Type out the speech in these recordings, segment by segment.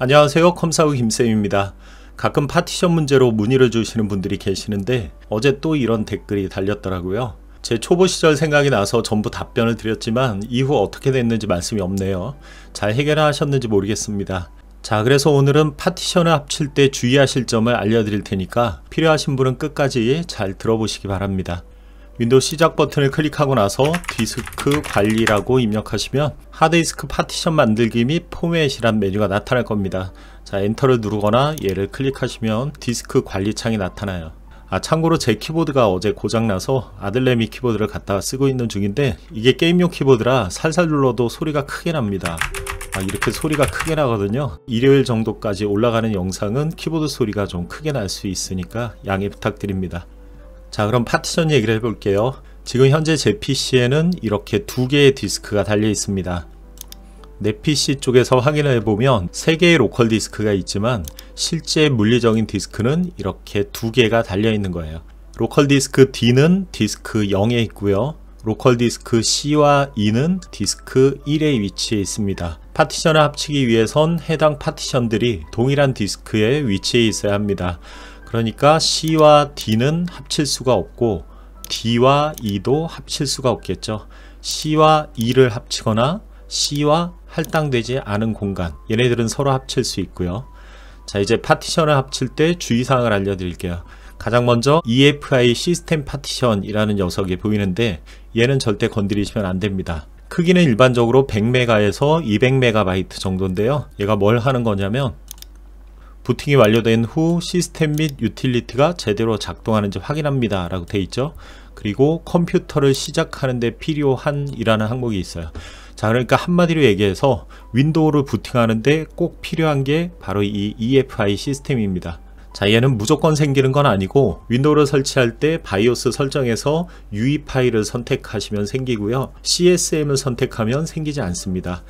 안녕하세요 컴사우 김쌤입니다. 가끔 파티션 문제로 문의를 주시는 분들이 계시는데 어제 또 이런 댓글이 달렸더라고요. 제 초보 시절 생각이 나서 전부 답변을 드렸지만 이후 어떻게 됐는지 말씀이 없네요. 잘 해결하셨는지 모르겠습니다. 자 그래서 오늘은 파티션을 합칠 때 주의하실 점을 알려드릴 테니까 필요하신 분은 끝까지 잘 들어보시기 바랍니다. 윈도우 시작 버튼을 클릭하고 나서 디스크 관리라고 입력하시면 하드디스크 파티션 만들기 및 포맷이란 메뉴가 나타날 겁니다. 자 엔터를 누르거나 얘를 클릭하시면 디스크 관리 창이 나타나요. 아 참고로 제 키보드가 어제 고장나서 아들내미 키보드를 갖다 쓰고 있는 중인데 이게 게임용 키보드라 살살 눌러도 소리가 크게 납니다. 아, 이렇게 소리가 크게 나거든요 일요일 정도까지 올라가는 영상은 키보드 소리가 좀 크게 날 수 있으니까 양해 부탁드립니다 자 그럼 파티션 얘기를 해볼게요 지금 현재 제 PC에는 이렇게 두 개의 디스크가 달려 있습니다 내 PC 쪽에서 확인을 해보면 3개의 로컬 디스크가 있지만 실제 물리적인 디스크는 이렇게 두 개가 달려 있는 거예요 로컬 디스크 D는 디스크 0에 있고요 로컬 디스크 C와 E는 디스크 1에위치해 있습니다 파티션을 합치기 위해선 해당 파티션들이 동일한 디스크에위치해 있어야 합니다 그러니까 C와 D는 합칠 수가 없고 D와 E도 합칠 수가 없겠죠. C와 E를 합치거나 C와 할당되지 않은 공간 얘네들은 서로 합칠 수 있고요. 자 이제 파티션을 합칠 때 주의사항을 알려드릴게요. 가장 먼저 EFI 시스템 파티션이라는 녀석이 보이는데 얘는 절대 건드리시면 안됩니다. 크기는 일반적으로 100메가에서 200메가바이트 정도인데요. 얘가 뭘 하는 거냐면 부팅이 완료된 후 시스템 및유틸리티가 제대로 작동하는지 확인합니다 라고 되어 있죠 그리고 컴퓨터를 시작하는데 필요한 이라는 항목이 있어요 자 그러니까 한마디로 얘기해서 윈도우를 부팅하는데 꼭 필요한 게 바로 이 EFI 시스템입니다 자 얘는 무조건 생기는 건 아니고 윈도우를 설치할 때 바이오스 설정에서 UE 파일을 선택하시면 생기고요 CSM을 선택하면 생기지 않습니다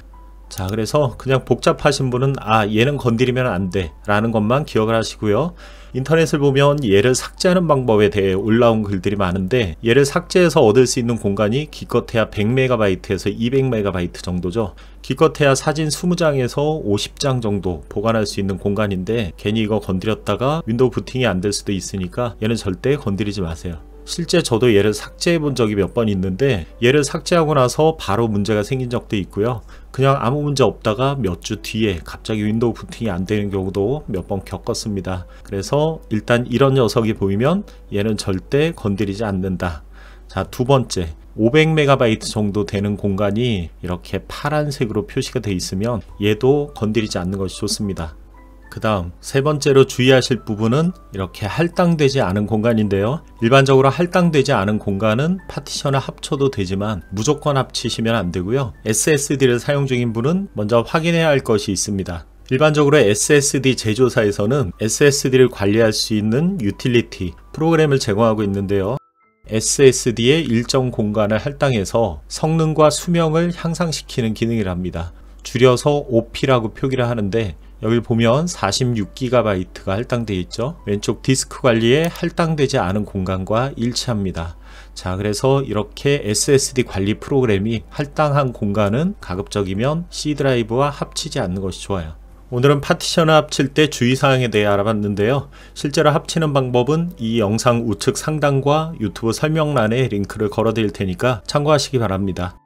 자 그래서 그냥 복잡하신 분은 아 얘는 건드리면 안 돼 라는 것만 기억을 하시고요 인터넷을 보면 얘를 삭제하는 방법에 대해 올라온 글들이 많은데 얘를 삭제해서 얻을 수 있는 공간이 기껏해야 100MB에서 200MB 정도죠 기껏해야 사진 20장에서 50장 정도 보관할 수 있는 공간인데 괜히 이거 건드렸다가 윈도우 부팅이 안 될 수도 있으니까 얘는 절대 건드리지 마세요 실제 저도 얘를 삭제해 본 적이 몇 번 있는데 얘를 삭제하고 나서 바로 문제가 생긴 적도 있고요 그냥 아무 문제 없다가 몇 주 뒤에 갑자기 윈도우 부팅이 안 되는 경우도 몇 번 겪었습니다 그래서 일단 이런 녀석이 보이면 얘는 절대 건드리지 않는다 자두 번째 500MB 정도 되는 공간이 이렇게 파란색으로 표시가 되어 있으면 얘도 건드리지 않는 것이 좋습니다 그 다음 세 번째로 주의하실 부분은 이렇게 할당되지 않은 공간인데요 일반적으로 할당되지 않은 공간은 파티션을 합쳐도 되지만 무조건 합치시면 안 되고요 SSD를 사용 중인 분은 먼저 확인해야 할 것이 있습니다 일반적으로 SSD 제조사에서는 SSD를 관리할 수 있는 유틸리티 프로그램을 제공하고 있는데요 SSD의 일정 공간을 할당해서 성능과 수명을 향상시키는 기능이랍니다 줄여서 OP라고 표기를 하는데 여기 보면 46GB가 할당되어 있죠 왼쪽 디스크 관리에 할당되지 않은 공간과 일치합니다 자 그래서 이렇게 SSD 관리 프로그램이 할당한 공간은 가급적이면 C 드라이브와 합치지 않는 것이 좋아요 오늘은 파티션을 합칠 때 주의사항에 대해 알아봤는데요. 실제로 합치는 방법은 이 영상 우측 상단과 유튜브 설명란에 링크를 걸어드릴 테니까 참고하시기 바랍니다.